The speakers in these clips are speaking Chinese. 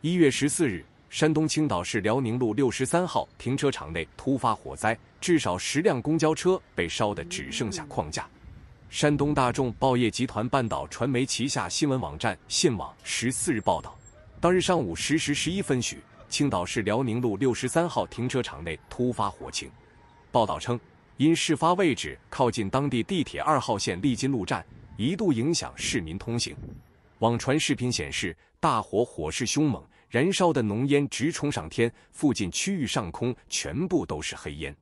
一月十四日，山东青岛市辽宁路六十三号停车场内突发火灾，至少十辆公交车被烧得只剩下框架。山东大众报业集团半岛传媒旗下新闻网站信网十四日报道，当日上午十时十一分许，青岛市辽宁路六十三号停车场内突发火情。报道称，因事发位置靠近当地地铁二号线利津路站，一度影响市民通行。网传视频显示，大火火势凶猛，燃烧的浓烟直冲上天，附近区域上空全部都是黑烟。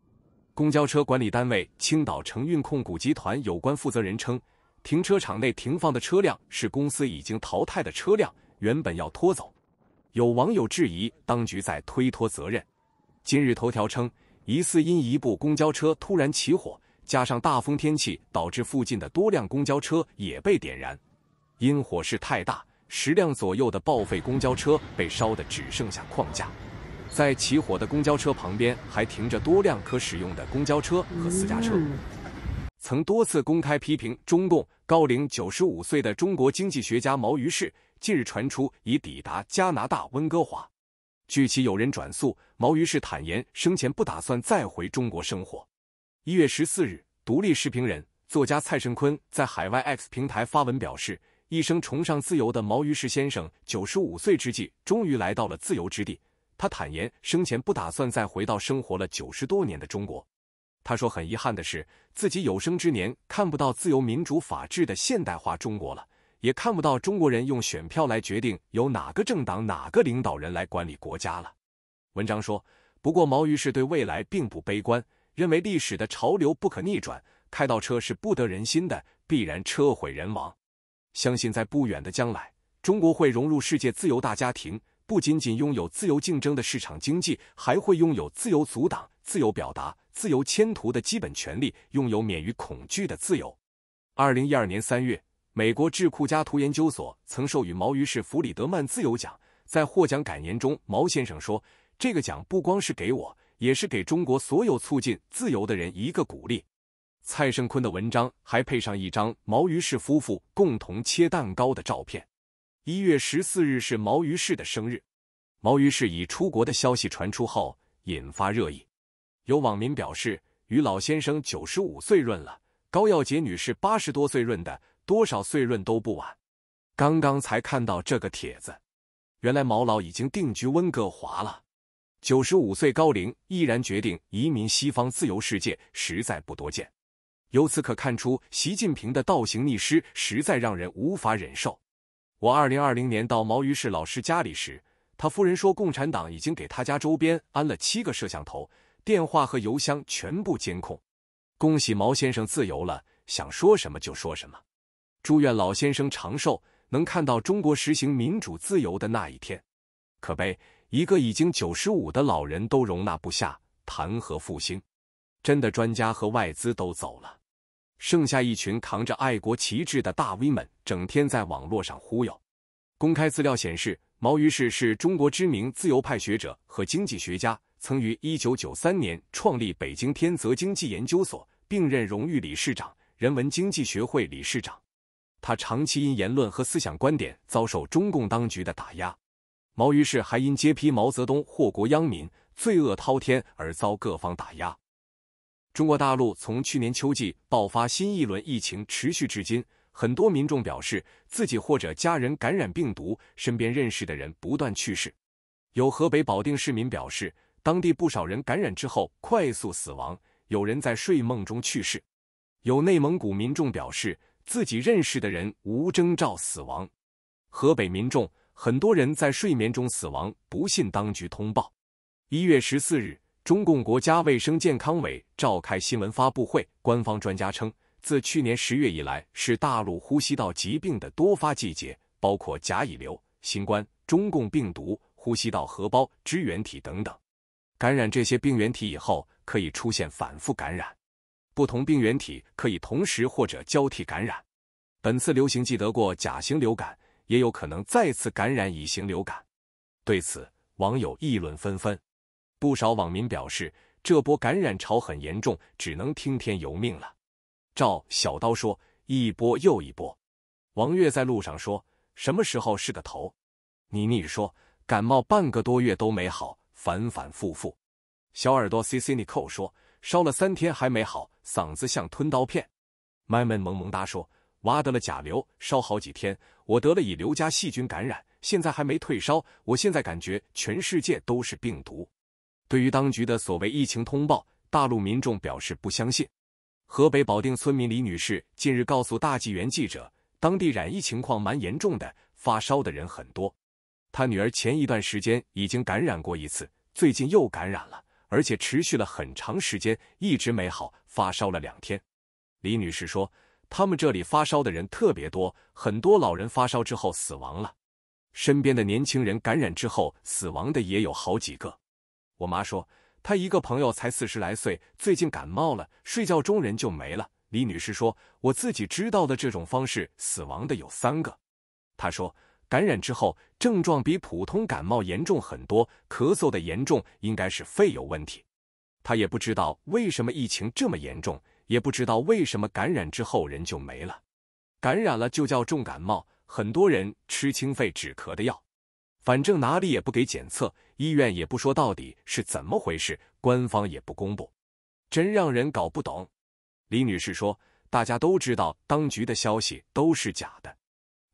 公交车管理单位青岛城运控股集团有关负责人称，停车场内停放的车辆是公司已经淘汰的车辆，原本要拖走。有网友质疑，当局在推脱责任。今日头条称，疑似因一部公交车突然起火，加上大风天气，导致附近的多辆公交车也被点燃。因火势太大，十辆左右的报废公交车被烧得只剩下框架。在起火的公交车旁边，还停着多辆可使用的公交车和私家车。曾多次公开批评中共，高龄九十五岁的中国经济学家毛于士近日传出已抵达加拿大温哥华。据其友人转述，毛于士坦言生前不打算再回中国生活。一月十四日，独立视频人作家蔡盛坤在海外 X 平台发文表示。一生崇尚自由的毛于石先生九十五岁之际，终于来到了自由之地。他坦言，生前不打算再回到生活了九十多年的中国。他说：“很遗憾的是，自己有生之年看不到自由、民主、法治的现代化中国了，也看不到中国人用选票来决定由哪个政党、哪个领导人来管理国家了。”文章说，不过毛于石对未来并不悲观，认为历史的潮流不可逆转，开倒车是不得人心的，必然车毁人亡。相信在不远的将来，中国会融入世界自由大家庭，不仅仅拥有自由竞争的市场经济，还会拥有自由阻挡、自由表达、自由迁徙的基本权利，拥有免于恐惧的自由。二零一二年三月，美国智库加图研究所曾授予毛于是弗里德曼自由奖，在获奖感言中，毛先生说：“这个奖不光是给我，也是给中国所有促进自由的人一个鼓励。”蔡胜坤的文章还配上一张毛于氏夫妇共同切蛋糕的照片。一月十四日是毛于氏的生日，毛于氏已出国的消息传出后引发热议。有网民表示：“于老先生九十五岁润了，高耀洁女士八十多岁润的，多少岁润都不晚。”刚刚才看到这个帖子，原来毛老已经定居温哥华了。九十五岁高龄依然决定移民西方自由世界，实在不多见。由此可看出，习近平的倒行逆施实在让人无法忍受。我二零二零年到毛于是老师家里时，他夫人说，共产党已经给他家周边安了七个摄像头，电话和邮箱全部监控。恭喜毛先生自由了，想说什么就说什么。祝愿老先生长寿，能看到中国实行民主自由的那一天。可悲，一个已经九十五的老人都容纳不下，谈何复兴？真的专家和外资都走了，剩下一群扛着爱国旗帜的大 V 们，整天在网络上忽悠。公开资料显示，毛于是是中国知名自由派学者和经济学家，曾于一九九三年创立北京天泽经济研究所，并任荣誉理事长、人文经济学会理事长。他长期因言论和思想观点遭受中共当局的打压。毛于是还因揭批毛泽东祸国殃民、罪恶滔天而遭各方打压。中国大陆从去年秋季爆发新一轮疫情，持续至今。很多民众表示，自己或者家人感染病毒，身边认识的人不断去世。有河北保定市民表示，当地不少人感染之后快速死亡，有人在睡梦中去世。有内蒙古民众表示，自己认识的人无征兆死亡。河北民众，很多人在睡眠中死亡，不信当局通报。一月十四日。中共国家卫生健康委召开新闻发布会，官方专家称，自去年十月以来是大陆呼吸道疾病的多发季节，包括甲乙流、新冠、中共病毒、呼吸道合胞支原体等等。感染这些病原体以后，可以出现反复感染，不同病原体可以同时或者交替感染。本次流行既得过甲型流感，也有可能再次感染乙型流感。对此，网友议论纷纷。不少网民表示，这波感染潮很严重，只能听天由命了。赵小刀说：“一波又一波。”王月在路上说：“什么时候是个头？”妮妮说：“感冒半个多月都没好，反反复复。”小耳朵 C C n i c o 说：“烧了三天还没好，嗓子像吞刀片。”麦麦萌萌哒说：“挖得了甲流，烧好几天。我得了乙流加细菌感染，现在还没退烧。我现在感觉全世界都是病毒。”对于当局的所谓疫情通报，大陆民众表示不相信。河北保定村民李女士近日告诉大纪元记者：“当地染疫情况蛮严重的，发烧的人很多。她女儿前一段时间已经感染过一次，最近又感染了，而且持续了很长时间，一直没好，发烧了两天。”李女士说：“他们这里发烧的人特别多，很多老人发烧之后死亡了，身边的年轻人感染之后死亡的也有好几个。”我妈说，她一个朋友才四十来岁，最近感冒了，睡觉中人就没了。李女士说，我自己知道的这种方式死亡的有三个。她说，感染之后症状比普通感冒严重很多，咳嗽的严重应该是肺有问题。她也不知道为什么疫情这么严重，也不知道为什么感染之后人就没了。感染了就叫重感冒，很多人吃清肺止咳的药。反正哪里也不给检测，医院也不说到底是怎么回事，官方也不公布，真让人搞不懂。李女士说：“大家都知道，当局的消息都是假的。”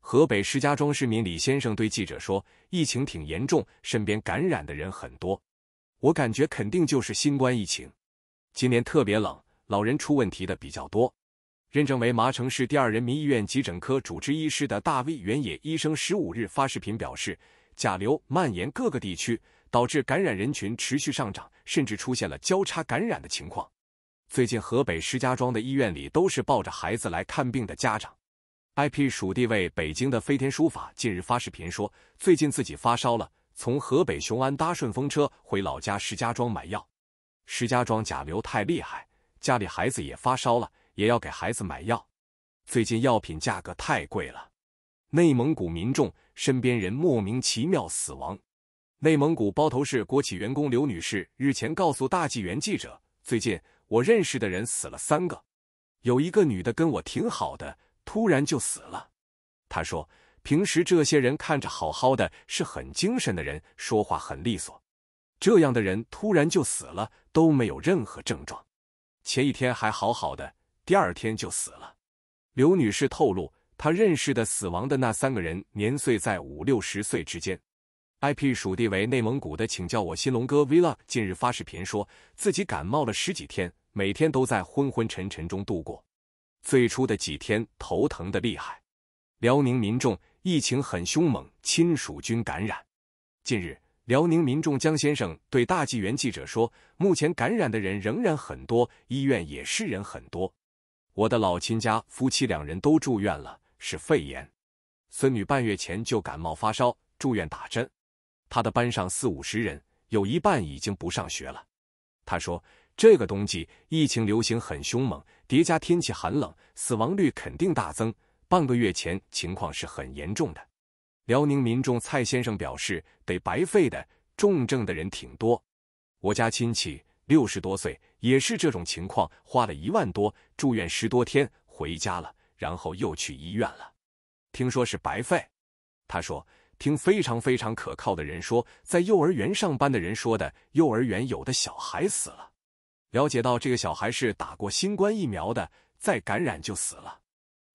河北石家庄市民李先生对记者说：“疫情挺严重，身边感染的人很多，我感觉肯定就是新冠疫情。今年特别冷，老人出问题的比较多。”认证为麻城市第二人民医院急诊科主治医师的大 V 原野医生十五日发视频表示。甲流蔓延各个地区，导致感染人群持续上涨，甚至出现了交叉感染的情况。最近，河北石家庄的医院里都是抱着孩子来看病的家长。IP 属地位北京的飞天书法近日发视频说，最近自己发烧了，从河北雄安搭顺风车回老家石家庄买药。石家庄甲流太厉害，家里孩子也发烧了，也要给孩子买药。最近药品价格太贵了，内蒙古民众。身边人莫名其妙死亡。内蒙古包头市国企员工刘女士日前告诉大纪元记者：“最近我认识的人死了三个，有一个女的跟我挺好的，突然就死了。”她说：“平时这些人看着好好的，是很精神的人，说话很利索，这样的人突然就死了，都没有任何症状。前一天还好好的，第二天就死了。”刘女士透露。他认识的死亡的那三个人，年岁在五六十岁之间，IP 属地为内蒙古的，请叫我新龙哥 Vila。近日发视频说自己感冒了十几天，每天都在昏昏沉沉中度过，最初的几天头疼的厉害。辽宁民众，疫情很凶猛，亲属均感染。近日，辽宁民众江先生对大纪元记者说，目前感染的人仍然很多，医院也是人很多，我的老亲家夫妻两人都住院了。是肺炎，孙女半月前就感冒发烧，住院打针。他的班上四五十人，有一半已经不上学了。他说，这个冬季疫情流行很凶猛，叠加天气寒冷，死亡率肯定大增。半个月前情况是很严重的。辽宁民众蔡先生表示，得白肺的重症的人挺多。我家亲戚六十多岁，也是这种情况，花了一万多，住院十多天，回家了。然后又去医院了，听说是白肺。他说，听非常非常可靠的人说，在幼儿园上班的人说的，幼儿园有的小孩死了。了解到这个小孩是打过新冠疫苗的，再感染就死了。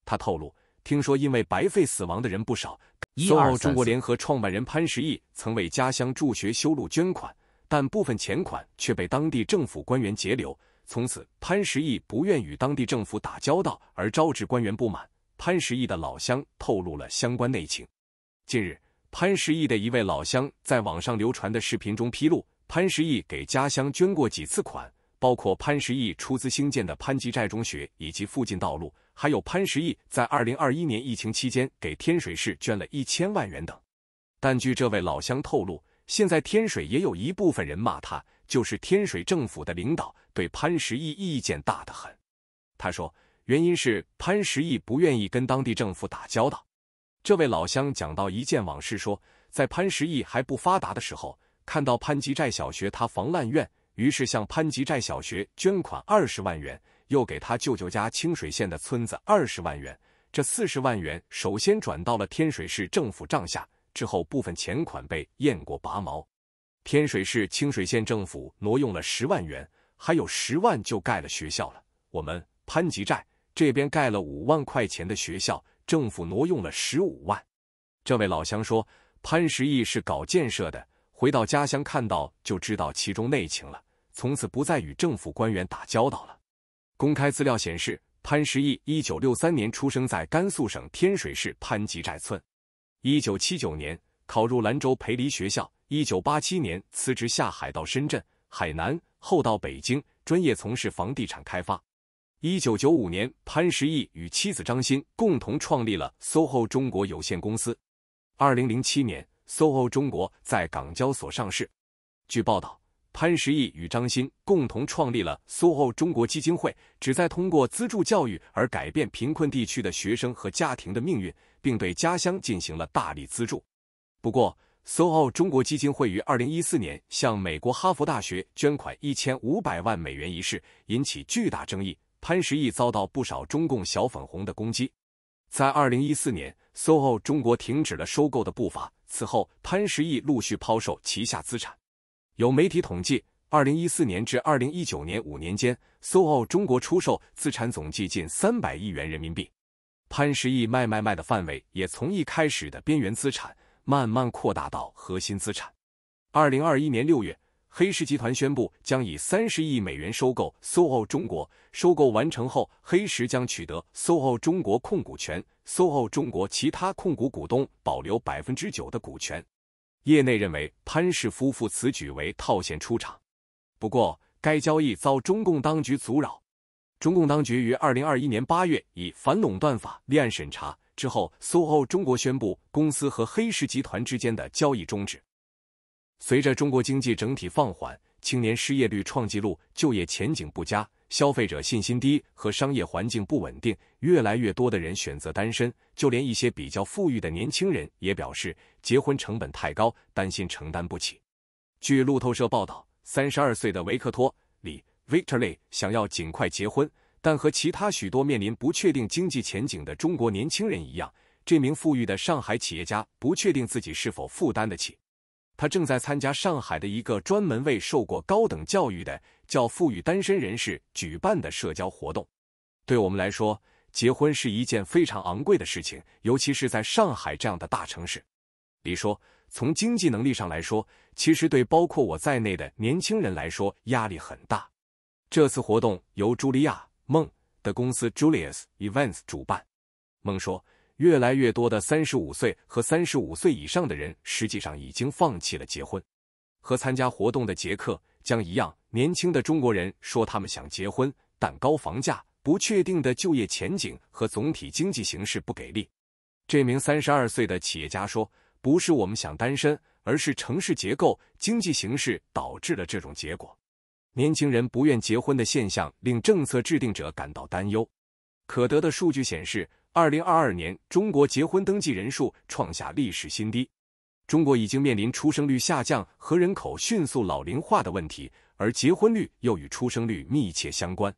他透露，听说因为白肺死亡的人不少。一二，中国联合创办人潘石屹曾为家乡助学修路捐款，但部分钱款却被当地政府官员截留。从此，潘石屹不愿与当地政府打交道，而招致官员不满。潘石屹的老乡透露了相关内情。近日，潘石屹的一位老乡在网上流传的视频中披露，潘石屹给家乡捐过几次款，包括潘石屹出资兴建的潘集寨中学以及附近道路，还有潘石屹在二零二一年疫情期间给天水市捐了一千万元等。但据这位老乡透露，现在天水也有一部分人骂他，就是天水政府的领导。对潘石屹意见大得很，他说原因是潘石屹不愿意跟当地政府打交道。这位老乡讲到一件往事，说在潘石屹还不发达的时候，看到潘集寨小学他防烂院，于是向潘集寨小学捐款二十万元，又给他舅舅家清水县的村子二十万元。这四十万元首先转到了天水市政府账下，之后部分钱款被雁过拔毛，天水市清水县政府挪用了十万元。还有十万就盖了学校了。我们潘集寨这边盖了五万块钱的学校，政府挪用了十五万。这位老乡说，潘石屹是搞建设的，回到家乡看到就知道其中内情了，从此不再与政府官员打交道了。公开资料显示，潘石屹一九六三年出生在甘肃省天水市潘集寨村，一九七九年考入兰州培黎学校，一九八七年辞职下海到深圳。海南后到北京，专业从事房地产开发。一九九五年，潘石屹与妻子张欣共同创立了 SOHO 中国有限公司。二零零七年，SOHO 中国在港交所上市。据报道，潘石屹与张欣共同创立了 SOHO 中国基金会，旨在通过资助教育而改变贫困地区的学生和家庭的命运，并对家乡进行了大力资助。不过，SOHO 中国基金会于二零一四年向美国哈佛大学捐款一千五百万美元一事引起巨大争议，潘石屹遭到不少中共小粉红的攻击。在二零一四年，SOHO 中国停止了收购的步伐，此后潘石屹陆续抛售旗下资产。有媒体统计，二零一四年至二零一九年五年间，SOHO 中国出售资产总计近三百亿元人民币，潘石屹卖卖卖的范围也从一开始的边缘资产。慢慢扩大到核心资产。二零二一年六月，黑石集团宣布将以三十亿美元收购 SOHO 中国。收购完成后，黑石将取得 SOHO 中国控股权，SOHO 中国其他控股股东保留百分之九的股权。业内认为潘氏夫妇此举为套现出场。不过，该交易遭中共当局阻扰，中共当局于二零二一年八月以反垄断法立案审查。之后，SOHO 中国宣布公司和黑石集团之间的交易终止。随着中国经济整体放缓，青年失业率创纪录，就业前景不佳，消费者信心低和商业环境不稳定，越来越多的人选择单身。就连一些比较富裕的年轻人也表示，结婚成本太高，担心承担不起。据路透社报道，三十二岁的维克托里 （Victor Lee） 想要尽快结婚。但和其他许多面临不确定经济前景的中国年轻人一样，这名富裕的上海企业家不确定自己是否负担得起。他正在参加上海的一个专门为受过高等教育的叫“富裕单身人士举办的社交活动。对我们来说，结婚是一件非常昂贵的事情，尤其是在上海这样的大城市。李说：“从经济能力上来说，其实对包括我在内的年轻人来说压力很大。”这次活动由茱莉亚。孟的公司 Julius Events 主办。孟说，越来越多的三十五岁和三十五岁以上的人实际上已经放弃了结婚。和参加活动的杰克将一样，年轻的中国人说他们想结婚，但高房价、不确定的就业前景和总体经济形势不给力。这名三十二岁的企业家说：“不是我们想单身，而是城市结构、经济形势导致了这种结果。”年轻人不愿结婚的现象令政策制定者感到担忧。可得的数据显示，2022年中国结婚登记人数创下历史新低。中国已经面临出生率下降和人口迅速老龄化的问题，而结婚率又与出生率密切相关。